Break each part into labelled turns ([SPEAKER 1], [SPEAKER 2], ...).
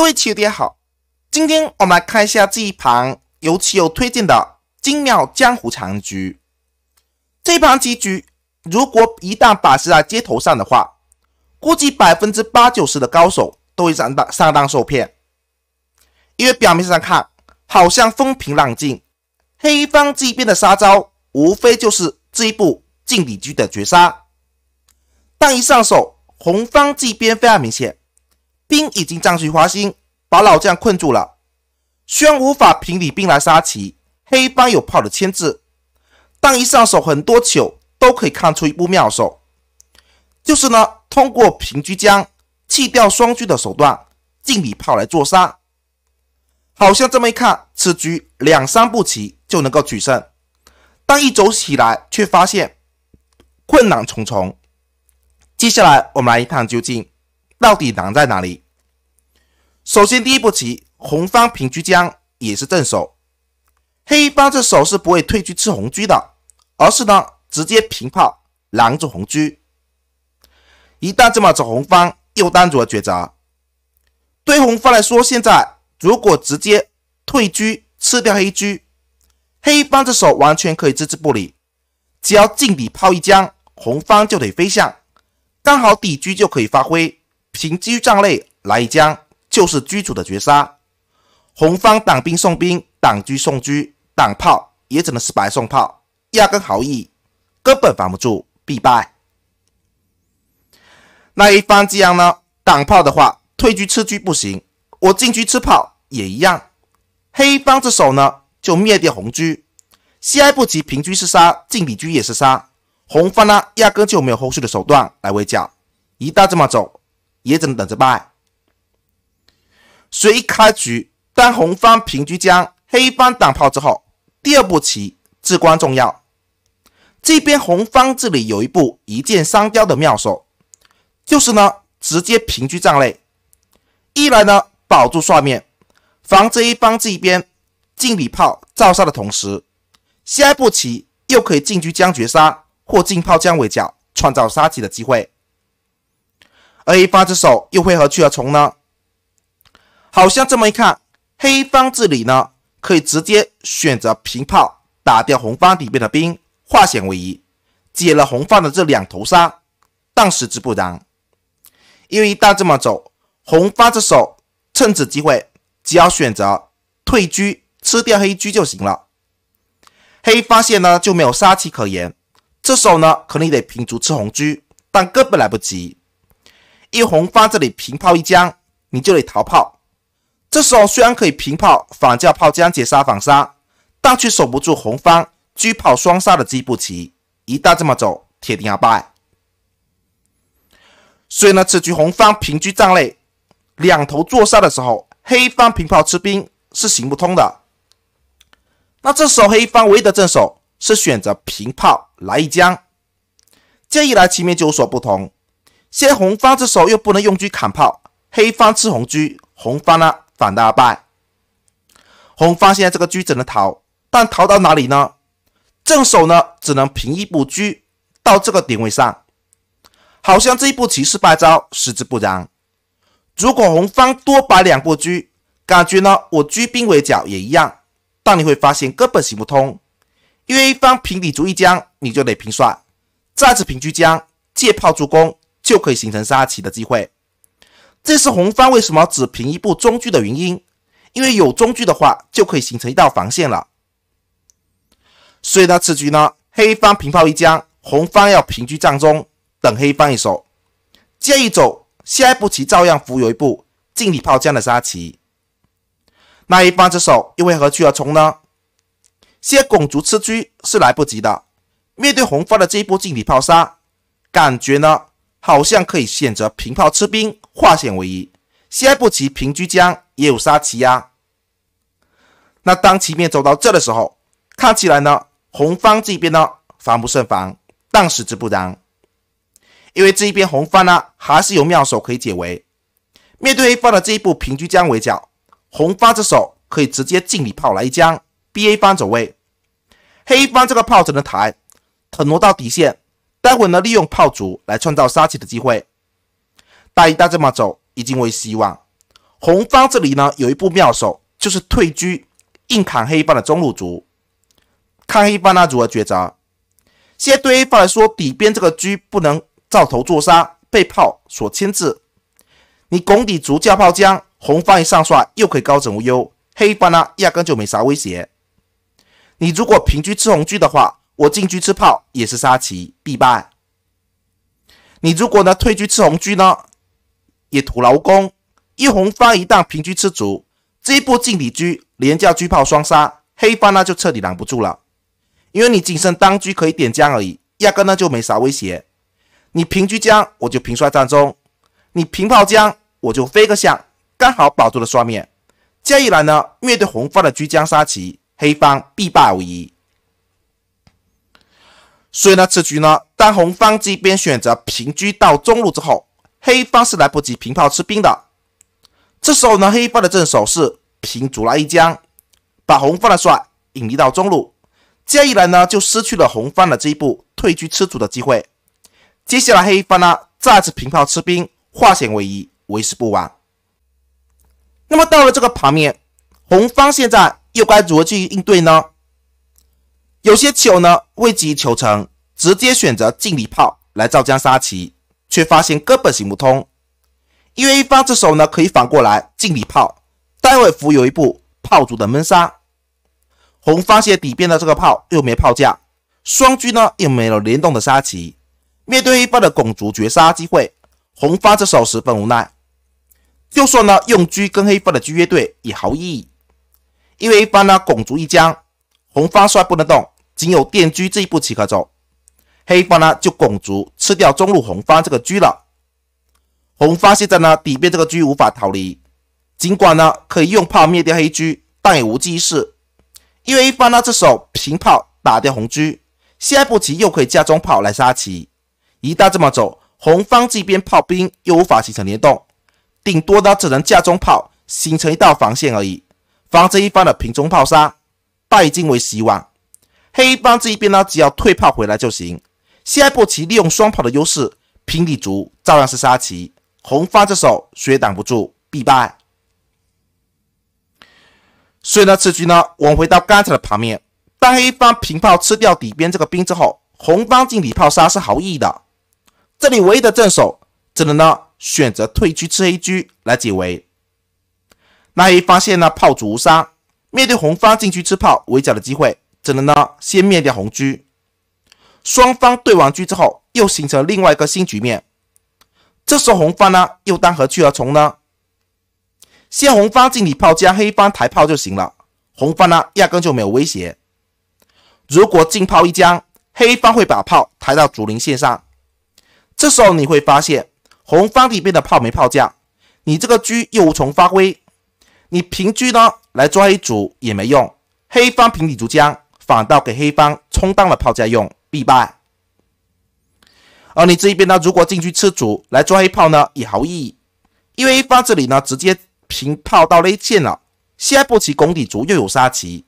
[SPEAKER 1] 各位棋友，大家好，今天我们来看一下这一盘由棋友推荐的精妙江湖残局。这盘棋局，如果一旦摆设在街头上的话，估计百分之八九十的高手都会上当上当受骗，因为表面上看好像风平浪静，黑方这边的杀招无非就是这一步进底车的绝杀，但一上手，红方这边非常明显。兵已经占据华心，把老将困住了。虽然无法平理兵来杀棋，黑方有炮的牵制，但一上手很多球都可以看出一步妙手，就是呢通过平车将弃掉双车的手段，进里炮来做杀。好像这么一看，此局两三步棋就能够取胜，但一走起来却发现困难重重。接下来我们来一探究竟，到底难在哪里？首先，第一步棋，红方平车将也是正手，黑方这手是不会退车吃红车的，而是呢直接平炮拦住红车。一旦这么走，红方又单独抉择。对红方来说，现在如果直接退车吃掉黑车，黑方这手完全可以置之不理，只要进底炮一将，红方就得飞象，刚好底车就可以发挥平车站内来一将。就是居主的绝杀，红方挡兵送兵，挡车送车，挡炮也只能是白送炮，压根毫意根本防不住，必败。那一方这样呢挡炮的话，退车吃车不行，我进车吃炮也一样。黑方这手呢就灭掉红车，西埃布吉平车是杀，进底车也是杀。红方呢压根就没有后续的手段来围剿，一旦这么走，也只能等着败。所以开局当红方平居将，黑方挡炮之后，第二步棋至关重要。这边红方这里有一步一箭三雕的妙手，就是呢直接平居将内，一来呢保住帅面，防止一方这一边进里炮造杀的同时，下一步棋又可以进居将绝杀或进炮将围剿，创造杀棋的机会。而一方之手又会何去何从呢？好像这么一看，黑方这里呢，可以直接选择平炮打掉红方底边的兵，化险为夷，解了红方的这两头杀。但实则不然，因为一旦这么走，红方这手趁此机会，只要选择退车吃掉黑车就行了。黑发现呢就没有杀棋可言，这手呢能定得平卒吃红车，但根本来不及。一红方这里平炮一将，你就得逃跑。这时候虽然可以平炮反将炮将解杀反杀，但却守不住红方车炮双杀的基步棋。一旦这么走，铁定要败。所以呢，此局红方平车占肋，两头坐杀的时候，黑方平炮吃兵是行不通的。那这时候黑方唯一的正手是选择平炮来一将。这样一来棋面就有所不同。先红方这手又不能用车砍炮，黑方吃红车，红方呢？反的败。拜，红方现在这个车只能逃，但逃到哪里呢？正手呢，只能平一步车到这个点位上，好像这一步棋是败招，实则不然。如果红方多摆两步车，感觉呢，我车兵围角也一样，但你会发现根本行不通，因为一方平底卒一将，你就得平帅，再次平车将，借炮助攻就可以形成杀棋的机会。这是红方为什么只平一步中距的原因，因为有中距的话，就可以形成一道防线了。所以呢，此局呢，黑方平炮一将，红方要平车占中，等黑方一手。这一走，下一步棋照样浮游一步进里炮将的杀棋。那一方之手又为何去而从呢？先拱卒吃车是来不及的。面对红方的这一波进里炮杀，感觉呢，好像可以选择平炮吃兵。化险为夷，下一步棋平车将也有杀棋呀。那当棋面走到这的时候，看起来呢红方这边呢防不胜防，但是之不然，因为这一边红方呢还是有妙手可以解围。面对黑方的这一步平车将围剿，红方之手可以直接进里炮来将，逼黑方走位。黑方这个炮只能抬，腾挪到底线，待会呢利用炮卒来创造杀棋的机会。大一大这么走，已经为希望。红方这里呢，有一步妙手，就是退车硬砍黑方的中路卒。看黑方呢如何抉择。现在对黑方来说，底边这个车不能照头做杀，被炮所牵制。你拱底卒架炮将，红方一上帅又可以高枕无忧。黑方呢压根就没啥威胁。你如果平车吃红车的话，我进车吃炮也是杀棋必败。你如果呢退车吃红车呢？也徒劳无功，一红方一旦平车吃卒，这一步进底车连叫车炮双杀，黑方呢就彻底拦不住了，因为你仅剩当车可以点将而已，压根呢就没啥威胁。你平车将，我就平帅占中；你平炮将，我就飞个象，刚好保住了双面。这样一来呢，面对红方的车将杀棋，黑方必败无疑。所以呢，此局呢，当红方这边选择平车到中路之后，黑方是来不及平炮吃兵的，这时候呢，黑方的阵手是平卒来一将，把红方的帅引移到中路，这样一来呢，就失去了红方的这一步退居吃卒的机会。接下来黑方呢，再次平炮吃兵，化险为夷，为时不晚。那么到了这个盘面，红方现在又该如何去应对呢？有些棋友呢，急于求成，直接选择进里炮来造将杀棋。却发现根本行不通。因为一方这手呢，可以反过来进底炮，待会浮有一步炮卒的闷杀。红发现底边的这个炮又没炮架，双车呢又没了联动的杀棋。面对一方的拱卒绝杀机会，红方这手十分无奈。就算呢用车跟黑方的车约对也毫无意义。因为一方呢拱卒一将，红方帅不能动，仅有电车这一步棋可走。黑方呢就拱卒吃掉中路红方这个车了。红方现在呢底边这个车无法逃离，尽管呢可以用炮灭掉黑车，但也无济于事。因为一方呢这手平炮打掉红车，下一步棋又可以架中炮来杀棋。一旦这么走，红方这边炮兵又无法形成联动，顶多呢只能架中炮形成一道防线而已，防止一方的平中炮杀，败进为希望。黑方这一边呢只要退炮回来就行。下一步棋利用双炮的优势，平底卒照样是杀棋。红方这手谁也挡不住，必败。所以呢，此局呢，我们回到刚才的盘面，当黑方平炮吃掉底边这个兵之后，红方进底炮杀是毫无意义的。这里唯一的正手，只能呢选择退车吃黑车来解围。那一发现呢炮卒无杀，面对红方进车吃炮围剿的机会，只能呢先灭掉红车。双方对完车之后，又形成另外一个新局面。这时候红方呢，又当何去何从呢？先红方进底炮将黑方抬炮就行了。红方呢，压根就没有威胁。如果进炮一将，黑方会把炮抬到主林线上。这时候你会发现，红方里边的炮没炮将，你这个车又无从发挥。你平车呢，来抓一卒也没用。黑方平底卒将。反倒给黑方充当了炮架用，必败。而你这一边呢，如果进车吃卒来抓黑炮呢，也毫无意义，因为黑方这里呢直接平炮到内线了，下一步棋拱底卒又有杀棋。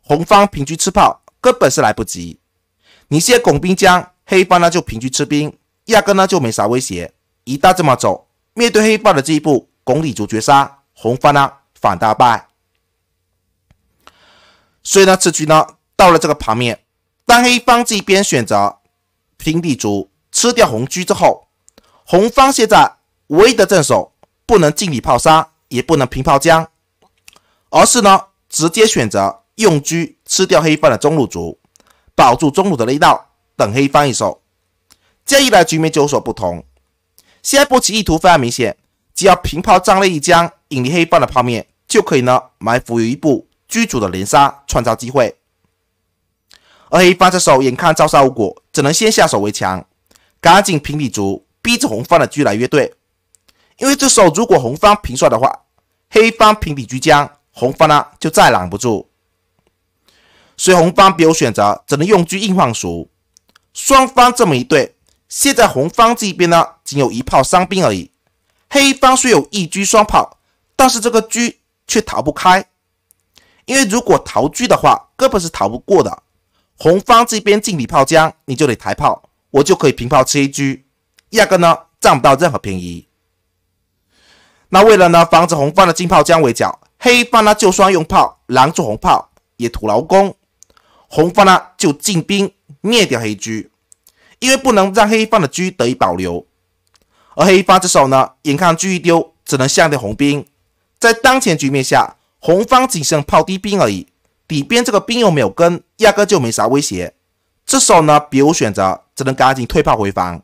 [SPEAKER 1] 红方平车吃炮根本是来不及。你现在拱兵将，黑方呢就平车吃兵，压根呢就没啥威胁。一旦这么走，面对黑方的这一步拱底卒绝杀，红方呢反大败。所以呢，这局呢。到了这个盘面，当黑方这边选择平地卒吃掉红车之后，红方现在唯一的正守不能进里炮杀，也不能平炮将，而是呢直接选择用车吃掉黑方的中路卒，保住中路的力道，等黑方一手。这样一来局面就有所不同。现在布棋意图非常明显，只要平炮张了一将，引离黑方的泡面，就可以呢埋伏于一步车卒的连杀，创造机会。而黑方这手眼看招杀无果，只能先下手为强，赶紧平底卒，逼着红方的车来越对。因为这时候如果红方平帅的话，黑方平底车将，红方呢就再拦不住。所以红方别无选择，只能用车硬换卒。双方这么一对，现在红方这边呢，仅有一炮三兵而已。黑方虽有一车双炮，但是这个车却逃不开，因为如果逃车的话，根本是逃不过的。红方这边进炮将，你就得抬炮，我就可以平炮吃一车，压根呢占不到任何便宜。那为了呢防止红方的进炮将围剿，黑方呢就算用炮拦住红炮也徒劳功，红方呢就进兵灭掉黑车，因为不能让黑方的车得以保留。而黑方之手呢，眼看车一丢，只能下掉红兵。在当前局面下，红方仅剩炮低兵而已。里边这个兵又没有根，压根就没啥威胁。这时候呢，别无选择，只能赶紧退炮回防。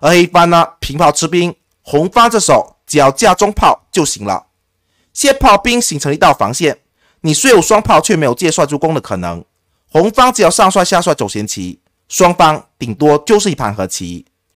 [SPEAKER 1] 而黑方呢，平炮吃兵。红方这手只要架中炮就行了，卸炮兵形成一道防线。你虽有双炮，却没有借帅助攻的可能。红方只要上帅下帅走闲棋，双方顶多就是一盘和棋。